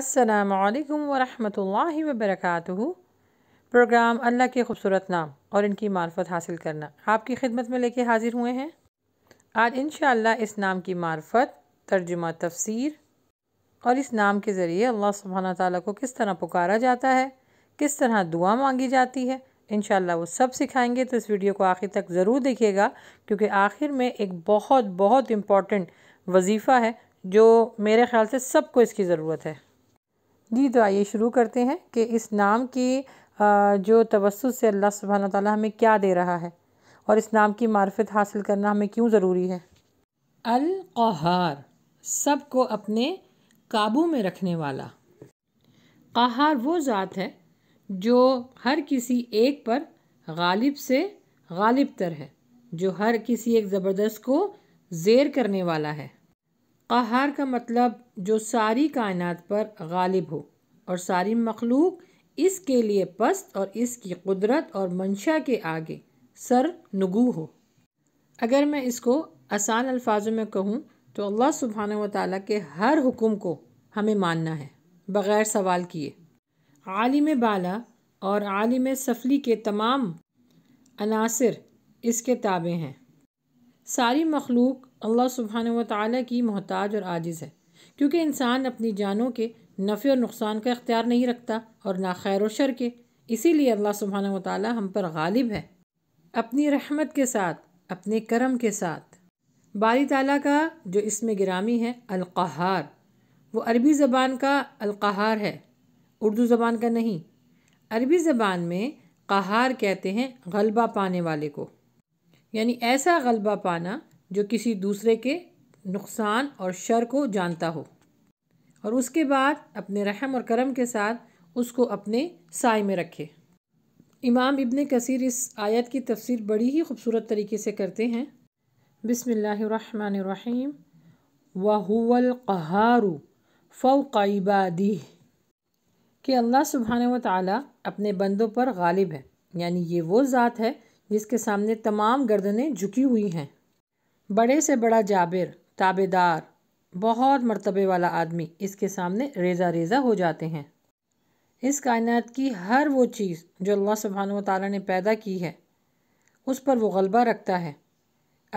असलकम वरहि वबरक प्रोग्राम अल्लाह के खूबसूरत नाम और इनकी मार्फत हासिल करना आपकी खिदमत में लेके हाजिर हुए हैं आज इन इस नाम की मार्फत तर्जुमा तफसीर और इस नाम के ज़रिए अल्लाह सुबहाना ताली को किस तरह पुकारा जाता है किस तरह दुआ मांगी जाती है इन वो सब सिखाएंगे तो इस वीडियो को आखिर तक ज़रूर देखिएगा क्योंकि आखिर में एक बहुत बहुत इम्पॉर्टेंट वजीफ़ा है जो मेरे ख़्याल से सबको इसकी ज़रूरत है जी तो आइए शुरू करते हैं कि इस नाम की जो तवस्त से अल्लाह सुबहाना ताली हमें क्या दे रहा है और इस नाम की मार्फत हासिल करना हमें क्यों ज़रूरी है अल अलहार सब को अपने काबू में रखने वाला कहार वो ज़ात है जो हर किसी एक पर गालिब से गालिब तर है जो हर किसी एक ज़बरदस्त को जेर करने वाला है क़हार का मतलब जो सारी कायनात पर गालिब हो और सारी मखलूक इसके लिए पस्त और इसकी कुदरत और मंशा के आगे सर नगू हो अगर मैं इसको आसान अल्फाजों में कहूँ तो अल्लाह सुबहान व के हर हुक्म को हमें मानना है बग़ैर सवाल किए आलिम बाला और आलिम सफली के तमाम अनासर इसके ताबे हैं सारी मखलूक अल्लाह सुबहान व की मोहताज और आजिज़ है क्योंकि इंसान अपनी जानों के नफ़े और नुकसान का इख्तियार नहीं रखता और ना खैर व शर के लिए अल्लाह सुबहान व हम पर गालिब है अपनी रहमत के साथ अपने करम के साथ बारी ताली का जो इसमें ग्रामी है अलकहार वो अरबी ज़बान का अलकहार है उर्दू ज़बान का नहीं अरबी ज़बान में कहार कहते हैं गलबा पाने वाले को यानी ऐसा गलबा पाना जो किसी दूसरे के नुकसान और शर को जानता हो और उसके बाद अपने रहम और करम के साथ उसको अपने साय में रखे इमाम इबन कसीर इस आयत की तफसीर बड़ी ही खूबसूरत तरीके से करते हैं बिसमीम वहुवल कहारू फ़ौकबादी कि अल्लाह सुबहान व ताली अपने बंदों पर गालिब है यानी ये वो ज़ात है जिसके सामने तमाम गर्दनें झुकी हुई हैं बड़े से बड़ा जाबिर ताबेदार बहुत मर्तबे वाला आदमी इसके सामने रेजा रेजा हो जाते हैं इस कायनात की हर वो चीज़ जो अल्लाह सुबहान ताली ने पैदा की है उस पर वो गलबा रखता है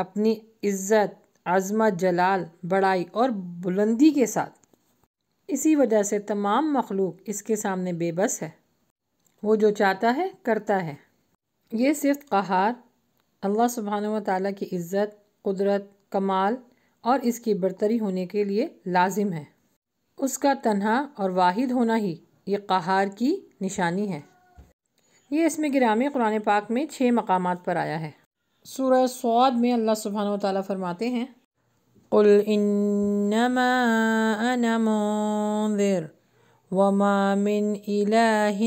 अपनी इज़्ज़त आज़मत जलाल बड़ाई और बुलंदी के साथ इसी वजह से तमाम मखलूक इसके सामने बेबस है वो जो चाहता है करता है ये सिर्फ कहार अल्लाह सुबहान व ताली की इज़्ज़त कुदरत कमाल और इसकी बरतरी होने के लिए लाजिम है उसका तनहा और वाहिद होना ही ये कहार की निशानी है ये इसमें ग्रामी कुरान पाक में छः मकाम पर आया है सूर्य स्वाद में अल्लाह सुबहान ताली फरमाते हैं وما من إله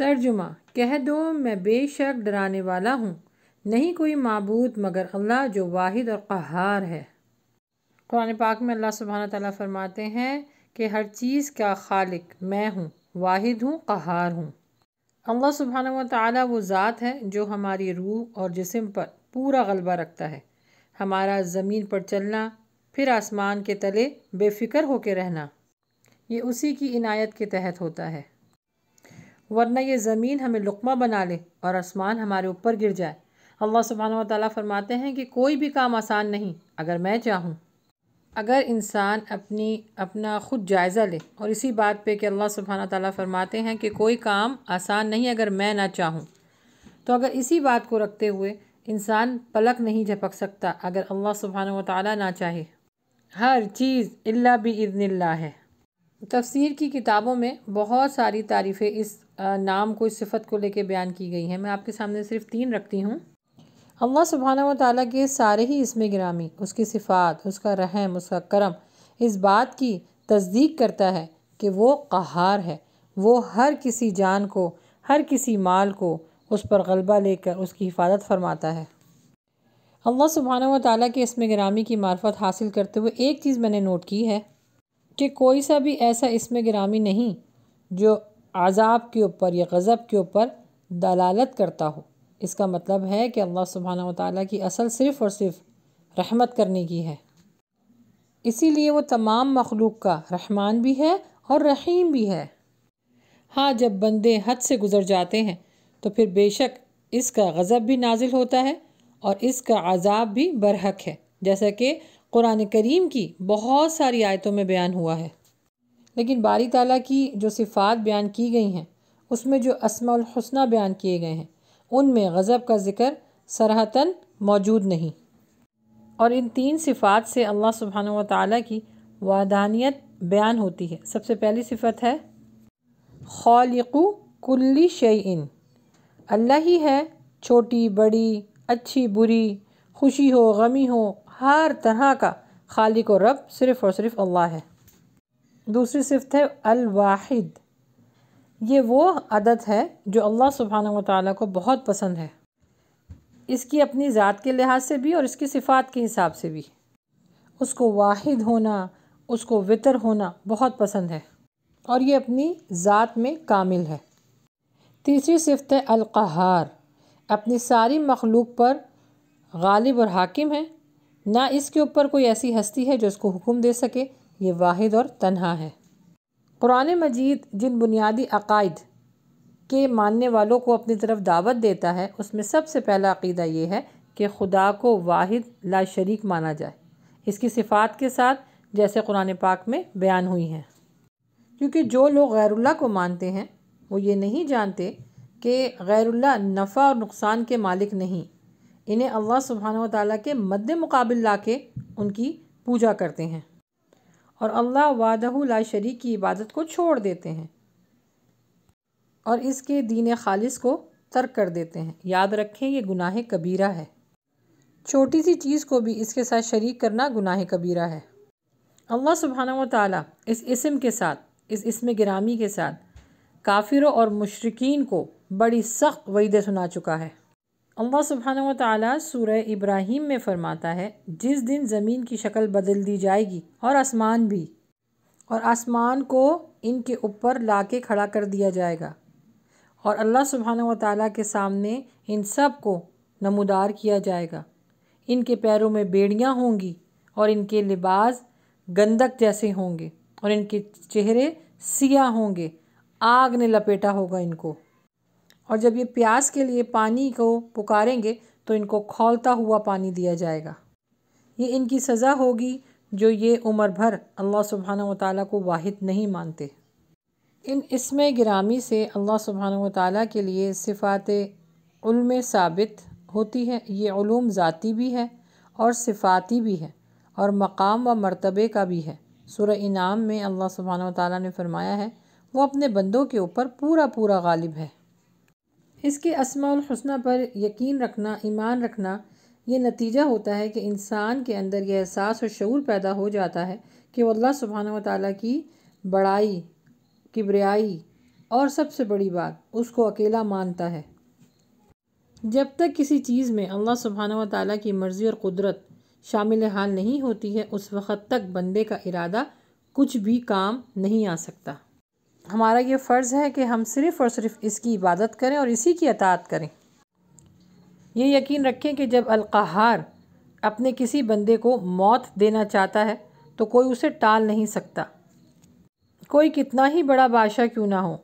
तर्जुमा कह दो मैं बेशक डराने वाला हूँ नहीं कोई मबूद मगर अल्लाह जो वाहिद और कहार है कुरान पाक में अल्लाह सुबहाना ताली फरमाते हैं कि हर चीज़ का खालिक मैं हूँ वाहिद हूँ कहार हूँ अल्लाह सुबहाना व ताली वो ज़ात है जो हमारी रूह और जिसम पर पूरा गलबा रखता है हमारा ज़मीन पर चलना फिर आसमान के तले बेफिक्र होकर रहना ये उसी की इनायत के तहत होता है वरना ये ज़मीन हमें लुकमा बना ले और आसमान हमारे ऊपर गिर जाए अल्लाह सुबहान ताली फरमाते हैं कि कोई भी काम आसान नहीं अगर मैं चाहूँ अगर इंसान अपनी अपना ख़ुद जायज़ा ले और इसी बात पे कि अल्लाह सुबहाना ताली फरमाते हैं कि कोई काम आसान नहीं अगर मैं ना चाहूँ तो अगर इसी बात को रखते हुए इंसान पलक नहीं झपक सकता अगर अल्लाह सुबहाना ताली ना चाहे हर चीज़ अल्ला बज़नला है तफसीर की किताबों में बहुत सारी तारीफ़ें इस नाम को इस सिफत को लेके बयान की गई हैं मैं आपके सामने सिर्फ तीन रखती हूँ अल्लाह सुबहाना व के सारे ही इसमें गिरामी उसकी सिफात उसका रहम उसका करम इस बात की तस्दीक करता है कि वो कहार है वो हर किसी जान को हर किसी माल को उस पर गलबा लेकर उसकी हिफाजत फरमाता है अल्लाह सुबहाना व ताली के इसम ग्रामी की मार्फत हासिल करते हुए एक चीज़ मैंने नोट की है कि कोई सा भी ऐसा इसम ग्रामी नहीं जो आज़ाब के ऊपर या गज़ब के ऊपर दलालत करता हो इसका मतलब है कि अल्लाह सुबहाना वाली की असल सिर्फ़ और सिर्फ रहमत करने की है इसीलिए वो तमाम मखलूक का रहमान भी है और रहीम भी है हाँ जब बंदे हद से गुज़र जाते हैं तो फिर बेशक इसका गज़ब भी नाजिल होता है और इसका अजाब भी बरहक है जैसा कि कुरान करीम की बहुत सारी आयतों में बयान हुआ है लेकिन बारी तला की जो सिफ़ात बयान की गई हैं उसमें जो असमालहसना बयान किए गए हैं उनमें गज़ब का ज़िक्र सरहतन मौजूद नहीं और इन तीन सिफ़ात से अल्लाह सुबहान व ताली की वादानियत बयान होती है सबसे पहली सिफत है खालिकु कुल्ली शेन अल्लाह ही है छोटी बड़ी अच्छी बुरी खुशी हो गमी हो हर तरह का खालिक और रब सिर्फ़ और सिर्फ अल्लाह है दूसरी सिफत है अलवाहिद ये वो आदत है जो अल्लाह सुबहाना ताली को बहुत पसंद है इसकी अपनी ज़ात के लिहाज से भी और इसकी सिफ़ात के हिसाब से भी उसको वाहिद होना उसको वितर होना बहुत पसंद है और ये अपनी ज़ात में कामिल है तीसरी सिफत है अलकहार अपनी सारी मखलूक पर गालिब और हाकिम है ना इसके ऊपर कोई ऐसी हस्ती है जो इसको हुक्म दे सके ये वाहिद और तनहा है कुरान मजीद जिन बुनियादी अकायद के मानने वालों को अपनी तरफ दावत देता है उसमें सबसे पहला अकीदा ये है कि खुदा को वाहिद ला शरीक माना जाए इसकी सिफ़ात के साथ जैसे कुरान पाक में बयान हुई हैं क्योंकि जो लोग गैरुल्ला को मानते हैं वो ये नहीं जानते कि गैरुल्ला नफ़ा और नुकसान के मालिक नहीं इन्हें अल्लाह सुबहान ताली के मद मुकाबिल ला के उनकी पूजा करते हैं और अल्लाह वादह ला शरीक की इबादत को छोड़ देते हैं और इसके दीन खालिस को तर्क कर देते हैं याद रखें ये गुनाह कबीरा है छोटी सी चीज़ को भी इसके साथ शरीक करना गुनाह कबीरा है अल्लाह सुबहाना ताली इस इसम के साथ इस इसम ग्रामी के साथ काफिरों और मुशरकिन को बड़ी सख्त वहीदे सुना चुका है अल्लाह सुबहाना व सूर्य इब्राहिम में फ़रमाता है जिस दिन ज़मीन की शक्ल बदल दी जाएगी और आसमान भी और आसमान को इनके ऊपर ला के खड़ा कर दिया जाएगा और अल्लाह सुबहाना व के सामने इन सब को नमदार किया जाएगा इनके पैरों में बेड़ियाँ होंगी और इनके लिबास गंदक जैसे होंगे और इनके चेहरे सियाह होंगे आग ने लपेटा होगा इनको और जब ये प्यास के लिए पानी को पुकारेंगे तो इनको खोलता हुआ पानी दिया जाएगा ये इनकी सज़ा होगी जो ये उम्र भर अल्लाह सुबहाना वाली को वाहिद नहीं मानते इन इसम गिरामी से अल्लाह सुबहाना वाली के लिए सिफ़ात उल्म साबित होती है ये ूम ज़ाती भी है और सिफ़ाती भी है और मकाम व मरतबे का भी है सुर इनाम में अल्लाह सुबहाना वाली ने फरमाया है वो अपने बंदों के ऊपर पूरा पूरा गालिब है इसके असमाउल पर यकीन रखना ईमान रखना ये नतीजा होता है कि इंसान के अंदर यह एहसास और शूर पैदा हो जाता है कि वह अल्लाह सुबहान ताली की बड़ाई किबरियाई और सबसे बड़ी बात उसको अकेला मानता है जब तक किसी चीज़ में अल्लाह सुबहाना व ताली की मर्ज़ी और कुदरत शामिल हाल नहीं होती है उस वक़्त तक बंदे का इरादा कुछ भी काम नहीं आ सकता हमारा ये फ़र्ज़ है कि हम सिर्फ़ और सिर्फ इसकी इबादत करें और इसी की अतात करें ये यकीन रखें कि जब अलकहार अपने किसी बंदे को मौत देना चाहता है तो कोई उसे टाल नहीं सकता कोई कितना ही बड़ा बादशाह क्यों ना हो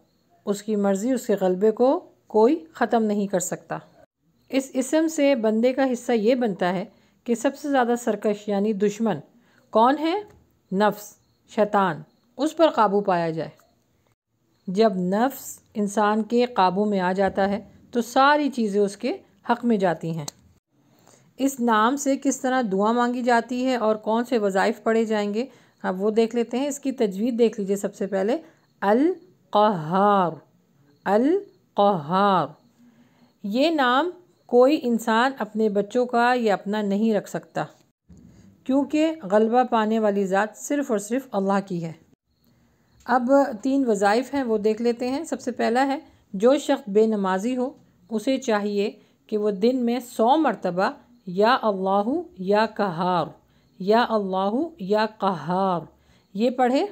उसकी मर्ज़ी उसके गलबे को कोई ख़त्म नहीं कर सकता इस इसम से बंदे का हिस्सा ये बनता है कि सबसे ज़्यादा सरकश यानी दुश्मन कौन है नफ्स शैतान उस पर काबू पाया जाए जब नफ्स इंसान के काबू में आ जाता है तो सारी चीज़ें उसके हक़ में जाती हैं इस नाम से किस तरह दुआ मांगी जाती है और कौन से वज़ाइफ़ पढ़े जाएंगे अब वो देख लेते हैं इसकी तजवीज़ देख लीजिए सबसे पहले अल क़हार अल क़हार ये नाम कोई इंसान अपने बच्चों का या अपना नहीं रख सकता क्योंकि गलबा पाने वाली ज़ात सिर्फ़ और सिर्फ़ अल्लाह की है अब तीन वज़ाइफ़ हैं वो देख लेते हैं सबसे पहला है जो शख्स बेनमाजी हो उसे चाहिए कि वह दिन में सौ मरतबा या अल्लाह या कहार या अल्लाह या कहार ये पढ़े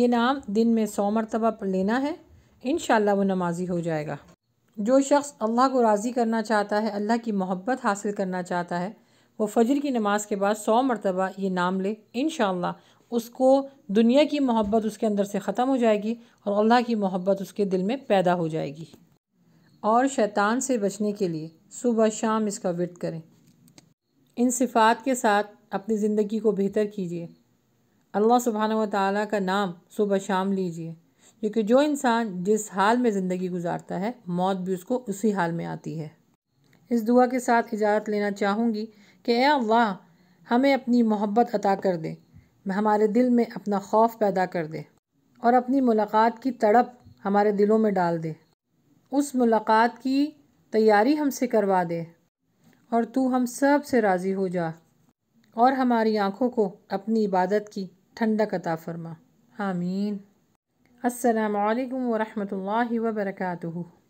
ये नाम दिन में सौ मरतबा लेना है इन वो नमाजी हो जाएगा जो शख्स अल्लाह को राज़ी करना चाहता है अल्लाह की मोहब्बत हासिल करना चाहता है वो फजर की नमाज़ के बाद सौ मरतबा ये नाम ले इन उसको दुनिया की मोहब्बत उसके अंदर से ख़त्म हो जाएगी और अल्लाह की मोहब्बत उसके दिल में पैदा हो जाएगी और शैतान से बचने के लिए सुबह शाम इसका विरत करें इन सिफ़ात के साथ अपनी ज़िंदगी को बेहतर कीजिए अल्लाह सुबहान तला का नाम सुबह शाम लीजिए क्योंकि जो इंसान जिस हाल में ज़िंदगी गुजारता है मौत भी उसको उसी हाल में आती है इस दुआ के साथ इजाज़त लेना चाहूँगी कि ए अल्लाह हमें अपनी मोहब्बत अता कर दें हमारे दिल में अपना खौफ पैदा कर दे और अपनी मुलाकात की तड़प हमारे दिलों में डाल दे उस मुलाकात की तैयारी हमसे करवा दे और तू हम सब से राज़ी हो जा और हमारी आँखों को अपनी इबादत की ठंडक अता फरमा आमीन असलकम वरहमल वर्का